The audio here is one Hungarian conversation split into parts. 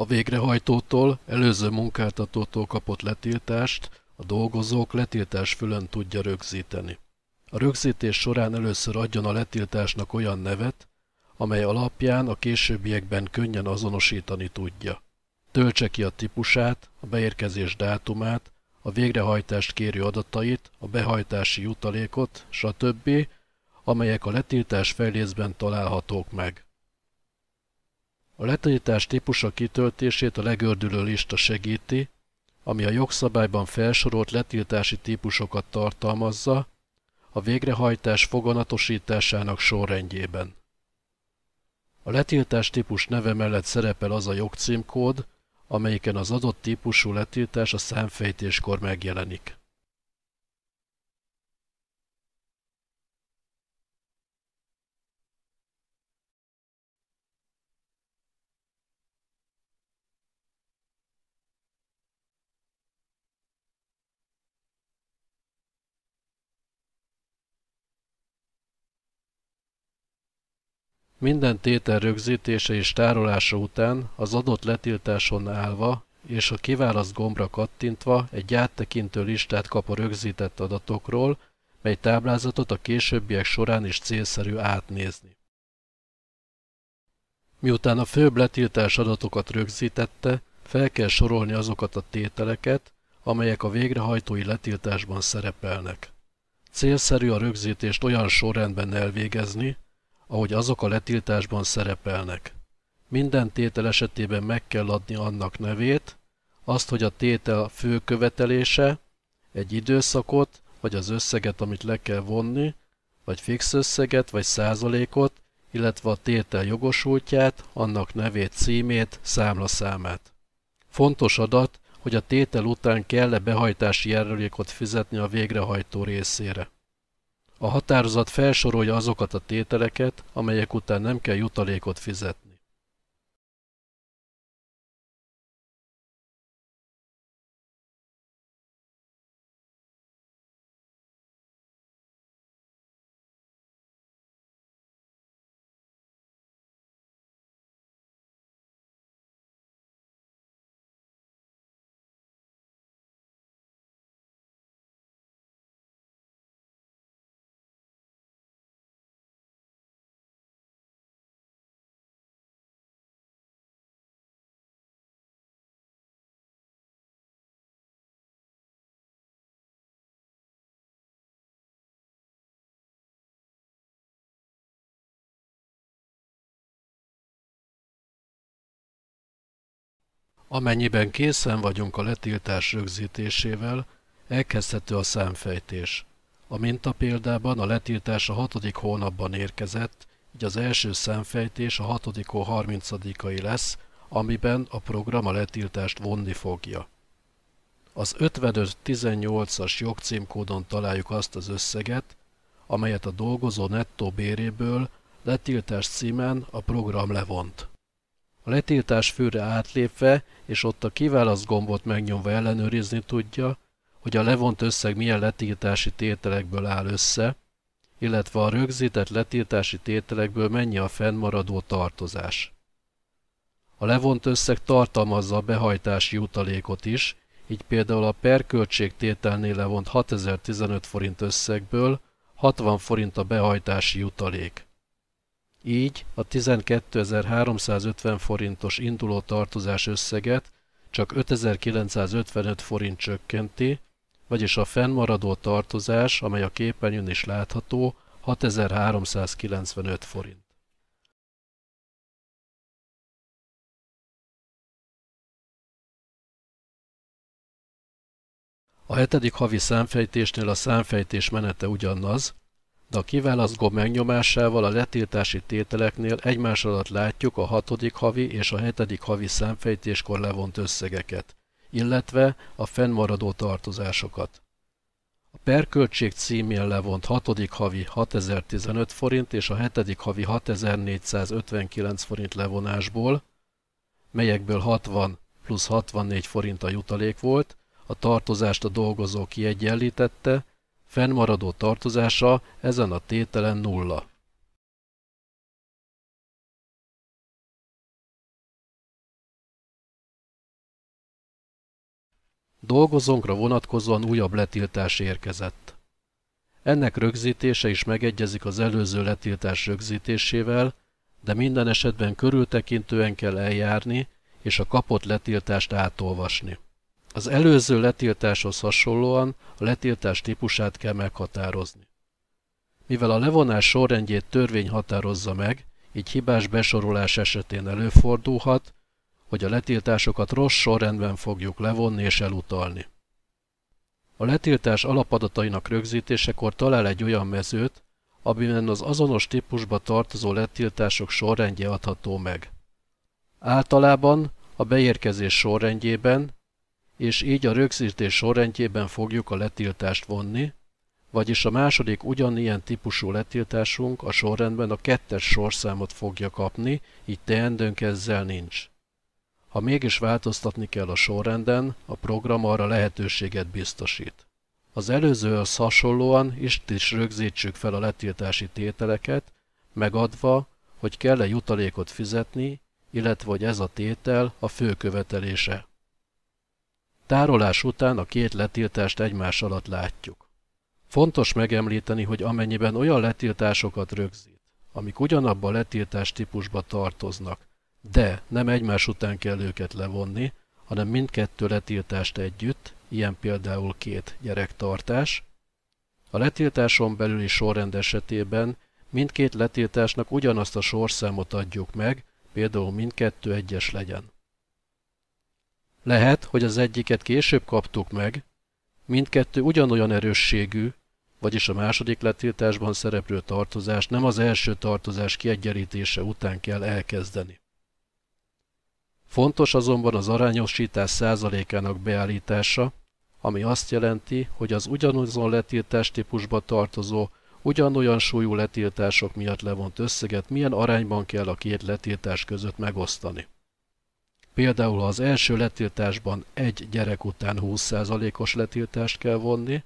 A végrehajtótól, előző munkáltatótól kapott letiltást a dolgozók letiltás fölön tudja rögzíteni. A rögzítés során először adjon a letiltásnak olyan nevet, amely alapján a későbbiekben könnyen azonosítani tudja. Töltse ki a típusát, a beérkezés dátumát, a végrehajtást kérő adatait, a behajtási jutalékot, stb., amelyek a letiltás fejlészben találhatók meg. A letiltás típusa kitöltését a legördülő lista segíti, ami a jogszabályban felsorolt letiltási típusokat tartalmazza, a végrehajtás foganatosításának sorrendjében. A letiltás típus neve mellett szerepel az a jogcímkód, amelyiken az adott típusú letiltás a számfejtéskor megjelenik. Minden tétel rögzítése és tárolása után az adott letiltáson állva és a kiválaszt gombra kattintva egy áttekintő listát kap a rögzített adatokról, mely táblázatot a későbbiek során is célszerű átnézni. Miután a főbb letiltás adatokat rögzítette, fel kell sorolni azokat a tételeket, amelyek a végrehajtói letiltásban szerepelnek. Célszerű a rögzítést olyan sorrendben elvégezni, ahogy azok a letiltásban szerepelnek. Minden tétel esetében meg kell adni annak nevét, azt, hogy a tétel fő követelése, egy időszakot, vagy az összeget, amit le kell vonni, vagy fix összeget, vagy százalékot, illetve a tétel jogosultját, annak nevét, címét, számlaszámát. Fontos adat, hogy a tétel után kell-e behajtási járulékot fizetni a végrehajtó részére. A határozat felsorolja azokat a tételeket, amelyek után nem kell jutalékot fizetni. Amennyiben készen vagyunk a letiltás rögzítésével, elkezdhető a számfejtés. A mintapéldában a letiltás a hatodik hónapban érkezett, így az első számfejtés a hatodik hó lesz, amiben a program a letiltást vonni fogja. Az 18 as jogcímkódon találjuk azt az összeget, amelyet a dolgozó nettó béréből letiltás címen a program levont. A letiltás főre átlépve és ott a kiválaszt gombot megnyomva ellenőrizni tudja, hogy a levont összeg milyen letiltási tételekből áll össze, illetve a rögzített letiltási tételekből mennyi a fennmaradó tartozás. A levont összeg tartalmazza a behajtási jutalékot is, így például a perköltségtételnél levont 6015 forint összegből 60 forint a behajtási jutalék. Így a 12.350 forintos induló tartozás összeget csak 5.955 forint csökkenti, vagyis a fennmaradó tartozás, amely a képernyőn is látható, 6.395 forint. A hetedik havi számfejtésnél a számfejtés menete ugyanaz, de a gomb megnyomásával a letiltási tételeknél egymás alatt látjuk a hatodik havi és a hetedik havi számfejtéskor levont összegeket, illetve a fennmaradó tartozásokat. A perköltség címén levont hatodik havi 6015 forint és a hetedik havi 6459 forint levonásból, melyekből 60 plusz 64 forint a jutalék volt, a tartozást a dolgozó kiegyenlítette, Fennmaradó tartozása ezen a tételen nulla. Dolgozónkra vonatkozóan újabb letiltás érkezett. Ennek rögzítése is megegyezik az előző letiltás rögzítésével, de minden esetben körültekintően kell eljárni és a kapott letiltást átolvasni. Az előző letiltáshoz hasonlóan a letiltás típusát kell meghatározni. Mivel a levonás sorrendjét törvény határozza meg, így hibás besorolás esetén előfordulhat, hogy a letiltásokat rossz sorrendben fogjuk levonni és elutalni. A letiltás alapadatainak rögzítésekor talál egy olyan mezőt, amiben az azonos típusba tartozó letiltások sorrendje adható meg. Általában a beérkezés sorrendjében és így a rögzítés sorrendjében fogjuk a letiltást vonni, vagyis a második ugyanilyen típusú letiltásunk a sorrendben a kettes sorszámot fogja kapni, így teendőnk ezzel nincs. Ha mégis változtatni kell a sorrenden, a program arra lehetőséget biztosít. Az előzőhöz hasonlóan itt is rögzítsük fel a letiltási tételeket, megadva, hogy kell-e jutalékot fizetni, illetve hogy ez a tétel a fő követelése. Tárolás után a két letiltást egymás alatt látjuk. Fontos megemlíteni, hogy amennyiben olyan letiltásokat rögzít, amik ugyanabba a letiltás típusba tartoznak, de nem egymás után kell őket levonni, hanem mindkettő letiltást együtt, ilyen például két gyerektartás. A letiltáson belüli sorrend esetében mindkét letiltásnak ugyanazt a sorszámot adjuk meg, például mindkettő egyes legyen. Lehet, hogy az egyiket később kaptuk meg, mindkettő ugyanolyan erősségű, vagyis a második letiltásban szereplő tartozást nem az első tartozás kiegyenlítése után kell elkezdeni. Fontos azonban az arányosítás százalékának beállítása, ami azt jelenti, hogy az ugyanazon letiltás típusba tartozó, ugyanolyan súlyú letiltások miatt levont összeget milyen arányban kell a két letiltás között megosztani. Például az első letiltásban egy gyerek után 20%-os letiltást kell vonni,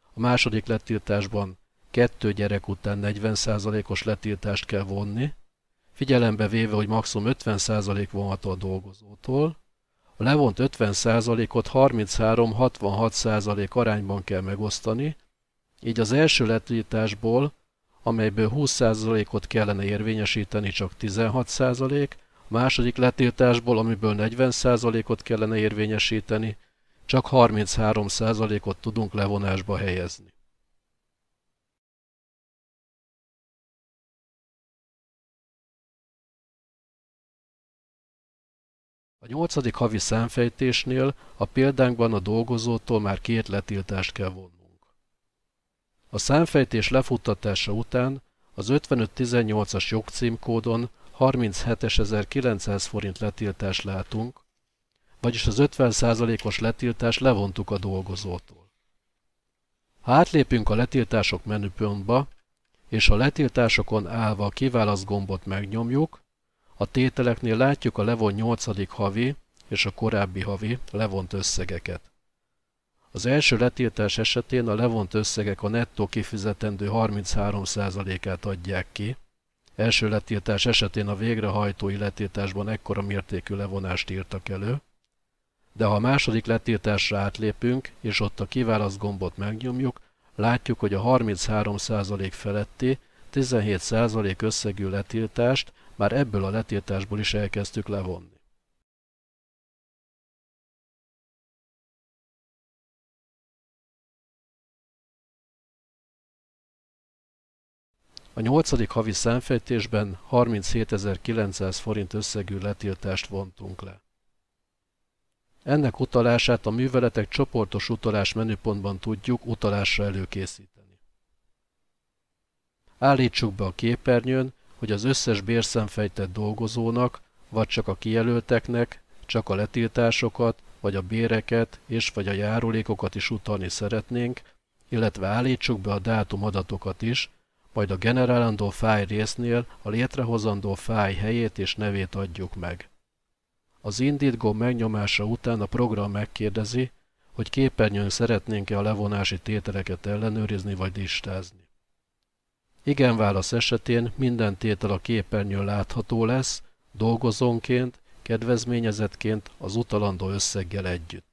a második letiltásban kettő gyerek után 40%-os letiltást kell vonni, figyelembe véve, hogy maximum 50% vonható a dolgozótól, a levont 50%-ot 33-66% arányban kell megosztani, így az első letiltásból, amelyből 20%-ot kellene érvényesíteni csak 16%, második letiltásból, amiből 40%-ot kellene érvényesíteni, csak 33%-ot tudunk levonásba helyezni. A nyolcadik havi számfejtésnél a példánkban a dolgozótól már két letiltást kell vonnunk. A számfejtés lefuttatása után az 5518-as jogcímkódon 37.900 forint letiltást látunk, vagyis az 50%-os letiltást levontuk a dolgozótól. Ha átlépünk a letiltások menüpontba, és a letiltásokon állva a kiválasz gombot megnyomjuk, a tételeknél látjuk a levon 8. havi és a korábbi havi levont összegeket. Az első letiltás esetén a levont összegek a nettó kifizetendő 33%-át adják ki, Első letiltás esetén a végrehajtói letiltásban ekkora mértékű levonást írtak elő, de ha a második letiltásra átlépünk, és ott a kiválaszt gombot megnyomjuk, látjuk, hogy a 33% feletti 17% összegű letiltást már ebből a letiltásból is elkezdtük levonni. A nyolcadik havi szemfejtésben 37.900 forint összegű letiltást vontunk le. Ennek utalását a műveletek csoportos utalás menüpontban tudjuk utalásra előkészíteni. Állítsuk be a képernyőn, hogy az összes bérszemfejtett dolgozónak, vagy csak a kijelölteknek, csak a letiltásokat, vagy a béreket és vagy a járulékokat is utalni szeretnénk, illetve állítsuk be a dátumadatokat is, majd a generálandó fáj résznél a létrehozandó fáj helyét és nevét adjuk meg. Az indít gomb megnyomása után a program megkérdezi, hogy képernyőn szeretnénk-e a levonási tételeket ellenőrizni vagy listázni. Igen válasz esetén minden tétel a képernyőn látható lesz, dolgozónként, kedvezményezetként az utalandó összeggel együtt.